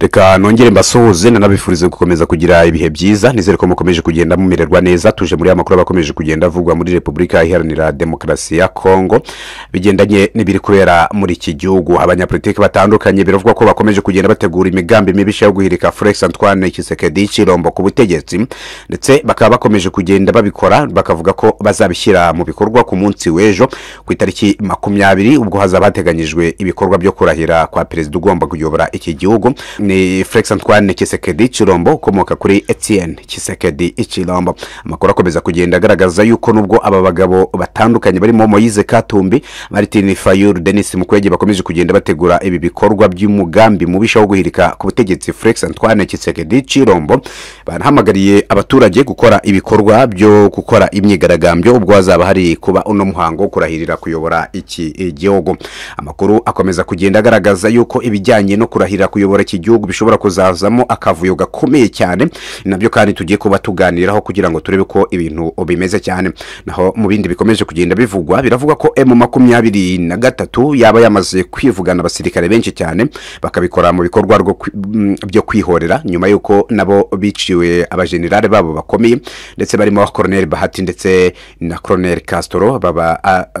reka nongere mbasuhuze nanabifurize gukomeza kugira ibihe byiza nizere ko mukomeje kugenda mumererwa neza tuje muri aya makuru kugenda avugwa muri repubulika iharanira demokarasi ya kongo bigendanye n'ibiri kubera muri iki gihugu abanyapolitiki batandukanye biravugwa ko bakomeje kugenda bategura imigambi mibisha yo guhirika felix antoine kisekedi kirombo ku butegetsi ndetse bakaba bakomeje kugenda babikora bakavuga ko bazabishyira mu bikorwa ku munsi w'ejo ku itariki makumyabiri ubwo hazaba hateganyijwe ibikorwa byo kurahira kwa perezida ugomba kuyobora iki gihugu ni Felix Antoine Kisekedi Chirombo ukomoka kuri Etienne Kisekedi Chirombo amakuru akomeza kugenda agaragaza yuko nubwo aba bagabo batandukanye barimo Moyize Katumbi Martin Fayulu Denis Mukwege bakomeje kugenda bategura ibi bikorwa by'umugambi mubisha wo guhirika ku butegetsi Felix Antoine Kisekedi Chirombo banahamagariye abaturage gukora ibikorwa byo gukora imyigaragambyo ubwo hazaba hari kuba uno muhango wo kurahirira kuyobora iki eh, gihugu amakuru akomeza kugenda agaragaza yuko ibijyanye no kurahirira kuyobora iki gihugu n'ibihugu bishobora kuzazamo akavuyo gakomeye cyane nabyo kandi tugiye kuba tuganiraho kugira ngo turebe ko ibintu bimeze cyane naho mu bindi bikomeje kugenda bivugwa biravugwa ko emu makumyabiri na gatatu yaba yamaze kwivugana abasirikare benshi cyane bakabikora mu bikorwa mm, byo kwihorera nyuma y'uko nabo biciwe abajenerali babo bakomeye ndetse barimo koroneri bahati ndetse na koroneri kasitoro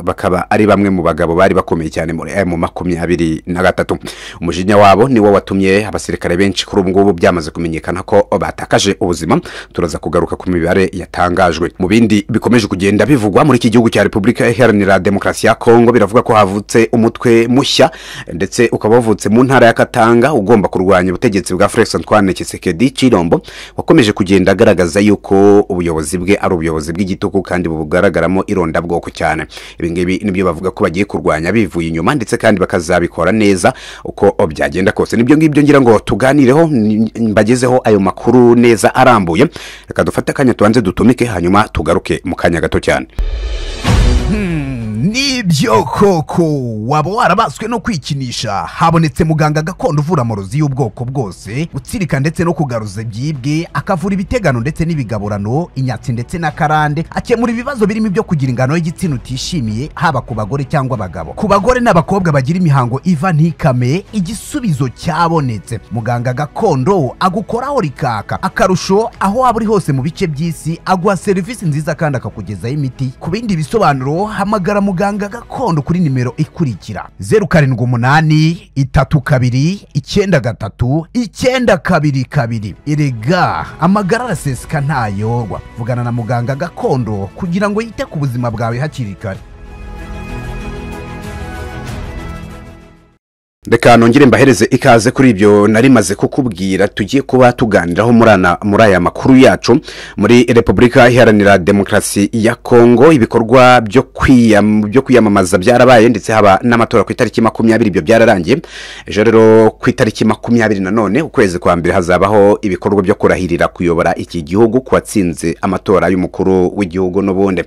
bakaba ari bamwe mu bagabo bari bakomeye cyane muri emu makumyabiri na gatatu umujinya wabo niwo watumye abasirikare abasirikare benshi kuri ubu ngubu byamaze kumenyekana ko batakaje ubuzima turaza kugaruka ku mibare yatangajwe mu bindi bikomeje kugenda bivugwa muri iki gihugu cya repubulika iharanira demokarasi ya kongo biravuga ko havutse umutwe mushya ndetse ukaba wavutse mu ntara ya katanga ugomba kurwanya ubutegetsi bwa felix antoine kisekedi cirombo wakomeje kugenda agaragaza yuko ubuyobozi bwe ari ubuyobozi bw'igitugu kandi bugaragaramo irondabwoko cyane ibingibi nibyo bavuga ko bagiye kurwanya bivuye inyuma ndetse kandi bakazabikora neza uko byagenda kose nibyo ngibyo ngira ngo tuganireho mbagezeho ayo makuru neza arambuye reka dufate akanya tubanze dutumike hanyuma tugaruke mu kanya gato cyane nibyo koko waba warabaswe no kwikinisha habonetse muganga gakondo uvura amarozi y'ubwoko bwose gutsirika ndetse no kugaruza ibyibwe akavura ibitegano ndetse n'ibigaburano inyatsi ndetse na karande akemura ibibazo birimo ibyo kugira ingano y'igitsina utishimiye haba ku bagore cyangwa abagabo ku bagore n'abakobwa bagira imihango iva ntikame igisubizo cyabonetse muganga gakondo agukoraho rikaka akarusho aho waba uri hose mu bice by'isi aguha serivisi nziza kandi akakugezaho imiti ku bindi bisobanuro hamagara muganga muganga gakondo kuri nimero ikurikira zeru karindwi umunani itatu kabiri icyenda gatatu icyenda kabiri kabiri erega amagara araseseka ntayorwa vugana na muganga gakondo kugira ngo yite ku buzima bwawe hakiri kare reka nongere mbahereze ikaze kuri ibyo narimaze kukubwira tugiye kuba tuganiraho muri aya makuru yacu muri repubulika iharanira demokarasi ya kongo ibikorwa byo kwiyamamaza byarabaye ndetse haba n'amatora ku itariki makumyabiri ibyo byararangiye ejo rero ku itariki makumyabiri nanone ukwezi kwa mbere hazabaho ibikorwa byo kurahirira kuyobora iki gihugu ku watsinze amatora y'umukuru w'igihugu n'ubundi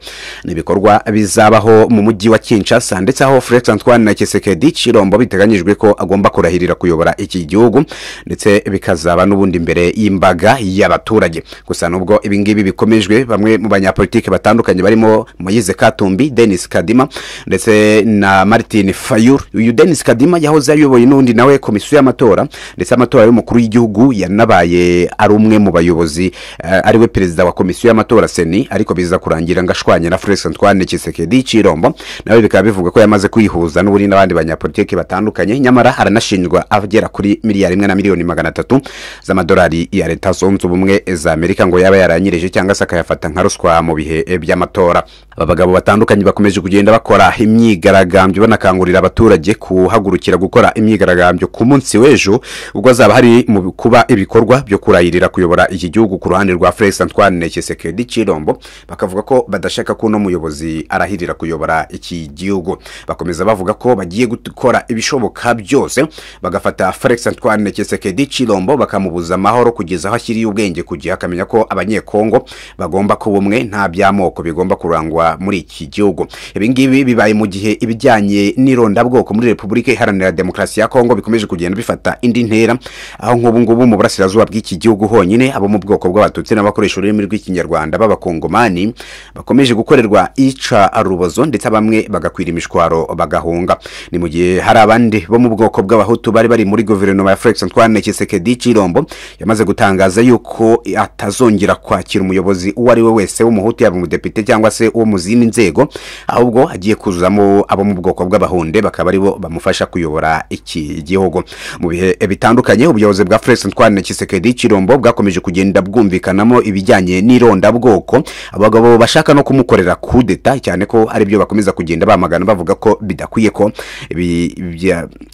ni ibikorwa bizabaho mu mujyi wa kinshasa ndetse aho furexi antoine na kisekedi kirombo biteganyijwe ko ko agomba kurahirira kuyobora iki gihugu ndetse bikazaba n'ubundi imbere y'imbaga y'abaturage gusa nubwo ibingibi bikomejwe bamwe mu banyapolitiki batandukanye barimo Moise Katumbi Denis Kadima ndetse na Martin Fayulu uyu Denis Kadima yahoze ayoboye n'undi nawe komisiyo y'amatora ndetse amatora y'umukuru w'igihugu yanabaye ari umwe mu bayobozi uh, eh, ariwe perezida wa komisiyo y'amatora seni ariko biza kurangira ngo ashwanye na Felix Antoine Tshisekedi Chirombo nawe bikaba bivuga ko yamaze kwihuza n'ubundi n'abandi banyapolitiki batandukanye nyamara nyamara aranashinjwa agera kuri miliyari imwe na miliyoni magana atatu z'amadolari ya leta zunze ubumwe za amerika ngo yaba yaranyirije cyangwa se akayafata nka ruswa mu bihe by'amatora aba bagabo batandukanye bakomeje kugenda bakora imyigaragambyo banakangurira abaturage kuhagurukira gukora imyigaragambyo ku munsi w'ejo ubwo azaba hari mu kuba ibikorwa byo kurahirira kuyobora iki gihugu ku ruhande rwa felix antoine kisekedi cirombo bakavuga ko badashaka ko uno muyobozi arahirira kuyobora iki gihugu bakomeza bavuga ko bagiye gukora ibishoboka byose bagafata felix antoine kisekedi cirombo bakamubuza amahoro kugeza aho ashyiriye ubwenge ku gihe akamenya ko abanyekongo bagomba kuba umwe nta by'amoko bigomba kurangwa muri iki gihugu ibi ngibi bibaye mu gihe ibijyanye n'irondabwoko muri repubulika iharanira demokarasi ya kongo bikomeje kugenda bifata indi ntera aho nk'ubu ngubu mu burasirazuba bw'iki gihugu honyine abo mu bwoko bw'abatutsi n'abakoresha ururimi rw'ikinyarwanda b'abakongomani bakomeje gukorerwa ica rubozo ndetse bamwe bagakwira imishwaro bagahunga ni mu gihe hari abandi bo mu bwoko bw'abahutu bari bari muri guverinoma ya felix antoine kisekedi cirombo yamaze gutangaza yuko atazongera kwakira umuyobozi uwo ari we wese w'umuhutu yaba umudepite cyangwa se uwo mu zindi nzego ahubwo agiye kuzuzamo abo mu bwoko bw'abahunde bakaba aribo bamufasha kuyobora iki gihugu mu bihe bitandukanye ubuyobozi bwa Felix Antoine Tshisekedi Chilombo bwakomeje kugenda bwumvikanamo ibijyanye n'irondabwoko abagabo bashaka no kumukorera kudeta cyane ko ari byo bakomeza kugenda bamagana bavuga ko bidakwiye ko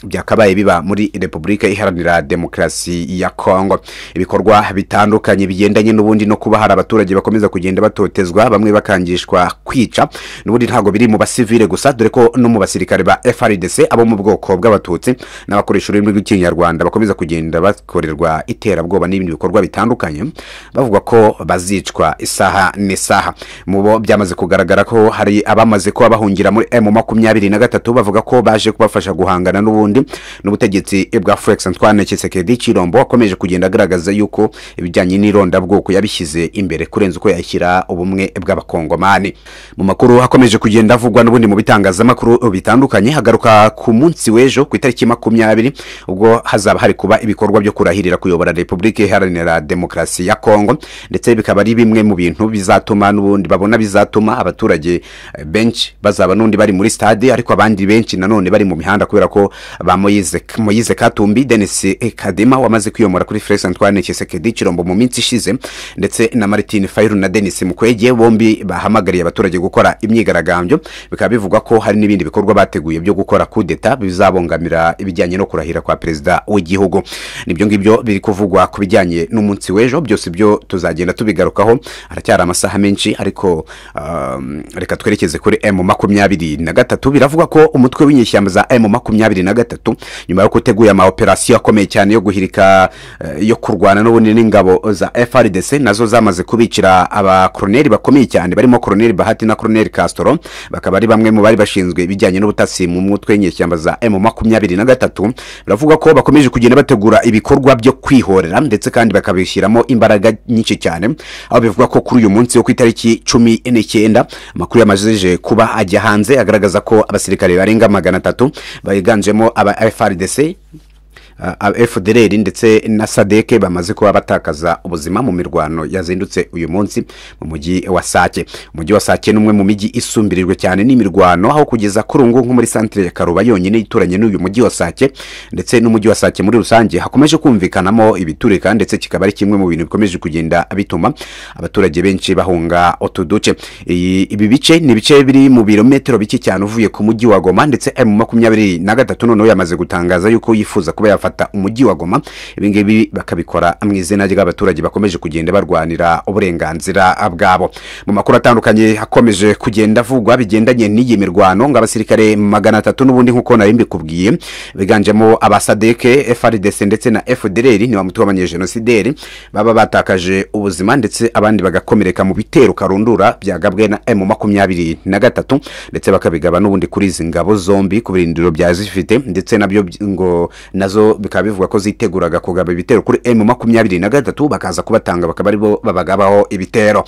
byakabaye biba muri repubulika iharanira demokarasi ya kongo ibikorwa bitandukanye bigendanye n'ubundi no kuba hari abaturage bakomeza kugenda batotezwa bamwe bakangishwa kwica n'ubundi ntabwo biri mu basivire gusa dore ko no mu basirikare ba frdc abo mu bwoko bw'abatutsi n'abakoresha ururimi rw'ikinyarwanda bakomeza kugenda bakorerwa iterabwoba n'ibindi bikorwa bitandukanye bavuga ko bazicwa isaha n'isaha mu bo byamaze kugaragara ko hari abamaze kuba bahungira muri emu makumyabiri na gatatu bavuga ko baje kubafasha guhangana n'ubundi n'ubutegetsi bwa felix antoine kisekedi kirombo wakomeje kugenda agaragaza yuko ibijyanye n'irondabwoko yabishyize imbere kurenza uko yashyira ubumwe bw'abakongomani mu makuru hakomeje kugenda avugwa n'ubundi mu bitangazamakuru bitandukanye hagaruka ku munsi w'ejo ku itariki makumyabiri ubwo hazaba hari kuba ibikorwa byo kurahirira kuyobora repubulika iharanira demokarasi ya kongo ndetse bikaba ari bimwe mu bintu bizatuma n'ubundi babona bizatuma abaturage eh, benshi bazaba n'undi bari muri stade ariko abandi benshi nanone bari mu mihanda kubera ko ba moyize moyize katumbi denis kadema wamaze kwiyomora kuri felix antoine kisekedi kirombo mu minsi ishize ndetse na martin fayiru na denis mukwege bombi bahamagariye abaturage abaturage gukora imyigaragambyo bikaba bivugwa ko hari n'ibindi bikorwa bateguye byo gukora kudeta bizabongamira ibijyanye no kurahira kwa perezida w'igihugu nibyo ngibyo biri kuvugwa ku bijyanye n'umunsi w'ejo byose byo tuzagenda tubigarukaho haracyari amasaha menshi ariko um, reka twerekeze kuri emu makumyabiri na gatatu biravuga ko umutwe w'inyishyamba za emu makumyabiri na gatatu nyuma yo gutegura amaoperasiyo akomeye cyane yo guhirika eh, yo kurwana n'ubundi n'ingabo za efaridese nazo zamaze kubicira abakoroneri bakomeye cyane barimo koroneri bahati Mishati na Colonel Castro bakaba ari bamwe mu bari bashinzwe ibijyanye n'ubutasi mu mutwe w'inyeshyamba za M makumyabiri na gatatu baravuga ko bakomeje kugenda bategura ibikorwa byo kwihorera ndetse kandi bakabishyiramo imbaraga nyinshi cyane aho bivugwa ko kuri uyu munsi wo ku itariki cumi n'icyenda amakuru yamaze kuba ajya hanze agaragaza ko abasirikare barenga magana atatu biganjemo aba FRDC FDLR ndetse na sadeke bamaze kuba batakaza ubuzima mu mirwano yazindutse uyu munsi mu mujyi wa sake umujyi wa sake ni umwe mu mijyi isumbirijwe cyane n'imirwano aho kugeza kuri ubu nko muri santire ya karuba yonyine ituranye n'uyu mujyi wa sake ndetse n'umujyi wa sake muri rusange hakomeje kumvikanamo ibiturika ndetse kikaba ari kimwe mu bintu bikomeje kugenda bituma abaturage benshi bahunga utu duce ibi bice ni ibice biri mu birometero bike cyane uvuye ku mujyi wa goma ndetse emu makumyabiri na gatatu noneho yamaze gutangaza yuko yifuza kuba yafata bagafata umujyi wa goma ibingibi bakabikora mu izina ry'abaturage bakomeje kugenda barwanira uburenganzira bwabo mu makuru atandukanye hakomeje kugenda avugwa bigendanye n'iyi mirwano ngo abasirikare magana atatu n'ubundi nk'uko nari mbikubwiye biganjemo abasadeke frdc ndetse na fdr ni bamutwe b'abanyejenosideri baba batakaje ubuzima ndetse abandi bagakomereka mu bitero karundura byagabwe na emu makumyabiri na gatatu ndetse bakabigaba n'ubundi kuri izi ngabo zombi ku birindiro byazifite ndetse nabyo ngo nazo bikaba bivugwa ko ziteguraga kugaba ibitero kuri emu makumyabiri na gatatu bakaza kubatanga bakaba aribo babagabaho ibitero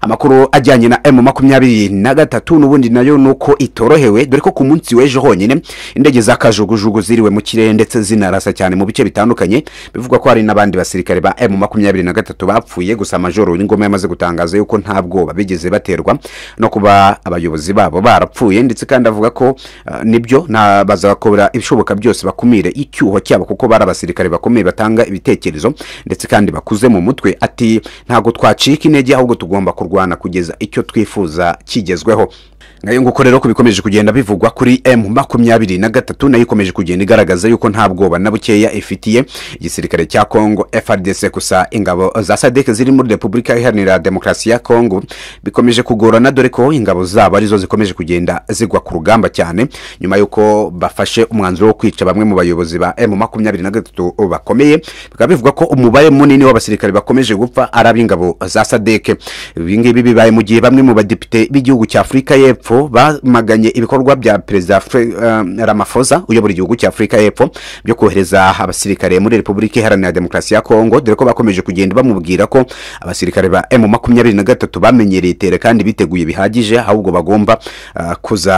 amakuru ajyanye na emu makumyabiri na gatatu n'ubundi nayo ni uko itorohewe dore ko ku munsi w'ejo honyine indege za kajugujugu ziriwe mu kirere ndetse zinarasa cyane mu bice bitandukanye bivugwa ko hari n'abandi basirikare ba emu makumyabiri na gatatu bapfuye gusa majoro w'ingoma yamaze gutangaza yuko nta bwoba bigeze baterwa no kuba abayobozi babo barapfuye ndetse kandi avuga ko uh, nibyo nabazakobera ibishoboka byose bakumire icyuho cyabo kuko bari abasirikare bakomeye batanga ibitekerezo ndetse kandi bakuze mu mutwe ati ntabwo twacika intege ahubwo tugomba kurwana kugeza icyo twifuza kigezweho ngayo nguko rero ko bikomeje kugenda bivugwa kuri m makumyabiri na gatatu nayo ikomeje kugenda igaragaza yuko nta bwoba na bukeya ifitiye igisirikare cya congo frdc gusa ingabo za sadek ziri muri repubulika iharanira demokarasi ya congo bikomeje kugorana dore ko ingabo zabo arizo zikomeje kugenda zigwa ku rugamba cyane nyuma y'uko bafashe umwanzuro wo kwica bamwe mu bayobozi ba m makumyabiri na gatatu bakomeye bikaba bivugwa ko umubare munini w'abasirikare bakomeje gupfa ari ab'ingabo za sadek ibingibi bibaye mu gihe bamwe mu badepite b'igihugu cya afurika y'epfo y'Epfo bamaganye ibikorwa bya perezida um, Ramaphosa uyobora igihugu cya Afurika y'Epfo byo kohereza abasirikare muri Repubulika Iharanira Demokarasi ya Kongo dore ko bakomeje kugenda bamubwira ko abasirikare ba M makumyabiri na gatatu bamenyereye itere kandi biteguye bihagije ahubwo bagomba uh, kuza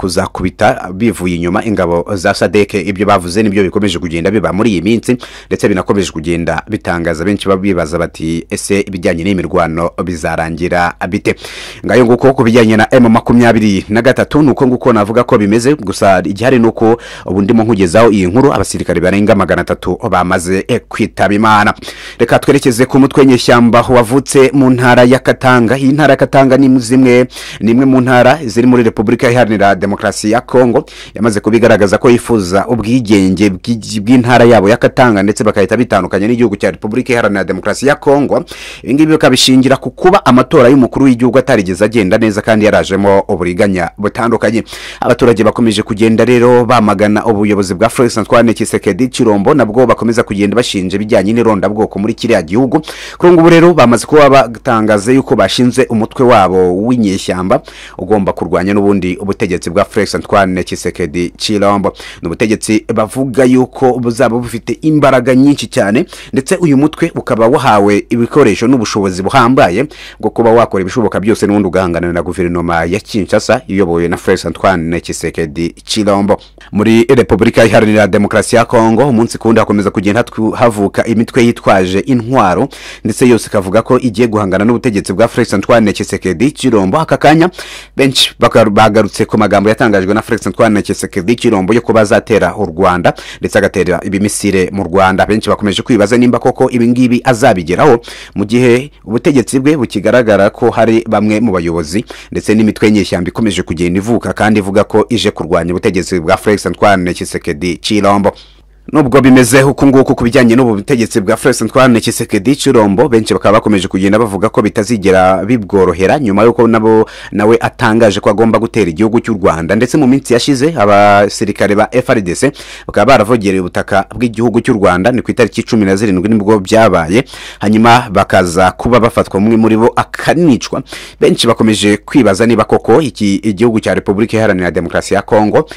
kuzakubita bivuye inyuma ingabo za sadeke ibyo bavuze nibyo bikomeje kugenda biba muri iyi minsi ndetse binakomeje kugenda bitangaza benshi bibaza bati ese ibijyanye n'imirwano bizarangira bite ngayo nguko ku bijyanye na emu makumyabiri na gatatu ni uko nguko navuga ko bimeze gusa igihari ni uko ubu ndimo nkugezaho iyi nkuru abasirikare barenga magana atatu bamaze eh, kwitaba imana reka twerekeze ku mutwe nyeshyamba wavutse mu ntara ya katanga iyi ntara ya katanga ni zimwe ni imwe mu ntara ziri muri repubulika iharanira demokarasi ya kongo yamaze kubigaragaza ko yifuza ubwigenge bw'intara yabo ya katanga ndetse bagahita bitandukanye n'igihugu cya repubulika iharanira demokarasi ya kongo ibi ngibi ku kuba amatora y'umukuru w'igihugu atarigeze agenda neza kandi yarajemo uburiganya butandukanye abaturage bakomeje kugenda rero bamagana ubuyobozi bwa felix antoine kisekedi kirombo nabwo bakomeza kugenda bashinja ibijyanye n'irondabwoko muri kiriya gihugu kuri ngubu rero bamaze kuba batangaza yuko bashinze umutwe wabo w'inyeshyamba ugomba kurwanya n'ubundi ubutegetsi bwa bwa Felix Antoine Tshisekedi Chilombo ni ubutegetsi bavuga yuko buzaba bufite imbaraga nyinshi cyane ndetse uyu mutwe ukaba wahawe ibikoresho n'ubushobozi buhambaye bwo kuba wakora ibishoboka byose n'ubundi ugahangana na guverinoma ya Kinshasa iyobowe na Felix Antoine Tshisekedi Chilombo muri Repubulika Iharanira Demokarasi ya Kongo umunsi kundi hakomeza kugenda havuka imitwe yitwaje intwaro ndetse yose ikavuga ko igiye guhangana n'ubutegetsi bwa Felix Antoine Tshisekedi Chilombo aka kanya benshi bagarutse ku magambo magambo yatangajwe na felix ntitwane kisekedi kirombo yo kuba azatera u rwanda ndetse agatera ibimisire mu rwanda benshi bakomeje kwibaza nimba koko ibingibi azabigeraho mu gihe ubutegetsi bwe bukigaragara ko hari bamwe mu bayobozi ndetse n'imitwe nyeshyamba ikomeje kugenda ivuka kandi ivuga ko ije kurwanya ubutegetsi bwa felix ntitwane kisekedi kirombo nubwo bimeze uku nguku ku bijyanye n'ubu butegetsi bwa Felix Antoine Tshisekedi Chilombo benshi bakaba bakomeje kugenda bavuga ko bitazigera bibworohera nyuma y'uko nabo nawe atangaje ko agomba gutera igihugu cy'u Rwanda ndetse mu minsi yashize abasirikare ba FRDC bakaba baravogereye ubutaka bw'igihugu cy'u Rwanda ni ku itariki cumi na zirindwi nibwo byabaye hanyuma bakaza kuba bafatwa umwe muri bo akanicwa benshi bakomeje kwibaza niba koko iki igihugu cya Repubulika Iharanira Demokarasi ya Kongo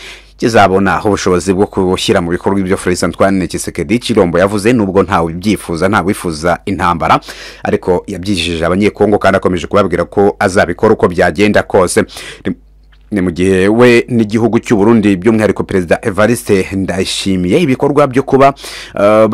kizabona ubushobozi bwo gushyira mu bikorwa ibyo Felix Antoine Tshisekedi Chilombo yavuze nubwo ntawe ubyifuza ntawe wifuza intambara ariko yabyijeje abanyekongo kandi akomeje kubabwira ko azabikora uko byagenda kose ni mu gihe we n'igihugu cy'u Burundi by'umwihariko perezida evariste ndayishimiye ibikorwa byo kuba uh,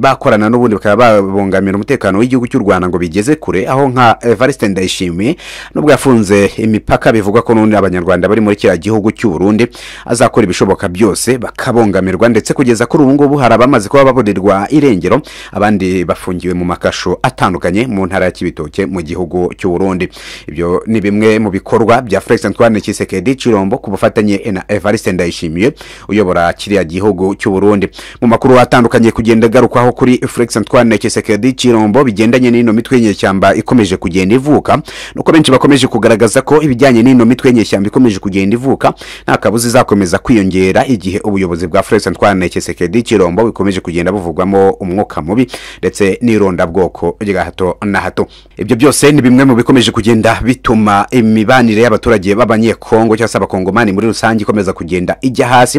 bakorana n'ubundi bakaba babungamira umutekano w'igihugu cy'u rwanda ngo bigeze kure aho nka evariste ndayishimiye nubwo yafunze imipaka bivugwa ko n'ubundi abanyarwanda bari muri kiriya gihugu cy'u Burundi azakora ibishoboka byose bakabungamirwa ndetse kugeza kuri ubu ngubu hari abamaze kuba baburirwa irengero abandi bafungiwe mu makasho atandukanye mu ntara ya kibitoke mu gihugu cy'u Burundi ibyo ni bimwe mu bikorwa bya felix antoine Antoine Tshisekedi Chilombo ku bufatanye na Evariste Ndayishimiye uyobora kiriya gihugu cy'u Burundi mu makuru atandukanye kugenda agarukwaho kuri Felix Antoine Tshisekedi Chilombo bigendanye n'ino mitwe y'inyeshyamba ikomeje kugenda ivuka nuko benshi bakomeje kugaragaza ko ibijyanye n'ino mitwe y'inyeshyamba ikomeje kugenda ivuka nta kabuza izakomeza kwiyongera igihe ubuyobozi bwa Felix Antoine Tshisekedi Chilombo bukomeje kugenda buvugwamo umwuka mubi ndetse n'irondabwoko rya hato na hato ibyo byose ni bimwe mu bikomeje kugenda bituma imibanire y'abaturage baba abanyekongo cyangwa se abakongomani muri rusange ikomeza kugenda ijya hasi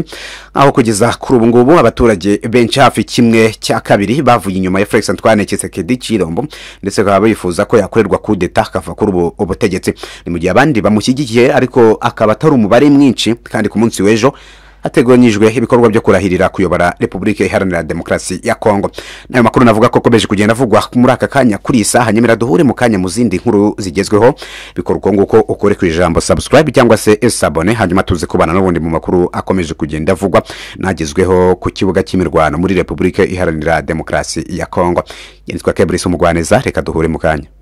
aho kugeza kuri ubu ngubu abaturage benshi hafi kimwe cya kabiri bavuye inyuma ya felix antoine kisekedi cy'irombo ndetse bakaba bifuza ko yakorerwa kudeta akava kuri ubu ubutegetsi ni mu gihe abandi bamushyigikiye ariko akaba atari umubare mwinshi kandi ku munsi w'ejo hateganyijwe ibikorwa byo kurahirira kuyobora repubulika iharanira demokarasi ya kongo n'ayo makuru navuga ko akomeje kugenda avugwa muri aka kanya kuri iyi saha nyemera duhure mu kanya mu zindi nkuru zigezweho bikora uko nguko ukore ku ijambo subscribe cyangwa se esabone hanyuma tuzi kubana n'ubundi mu makuru akomeje kugenda avugwa n'agezweho ku kibuga cy'imirwano muri repubulika iharanira demokarasi ya kongo yitwa kebrisi umugwaneza reka duhure mu kanya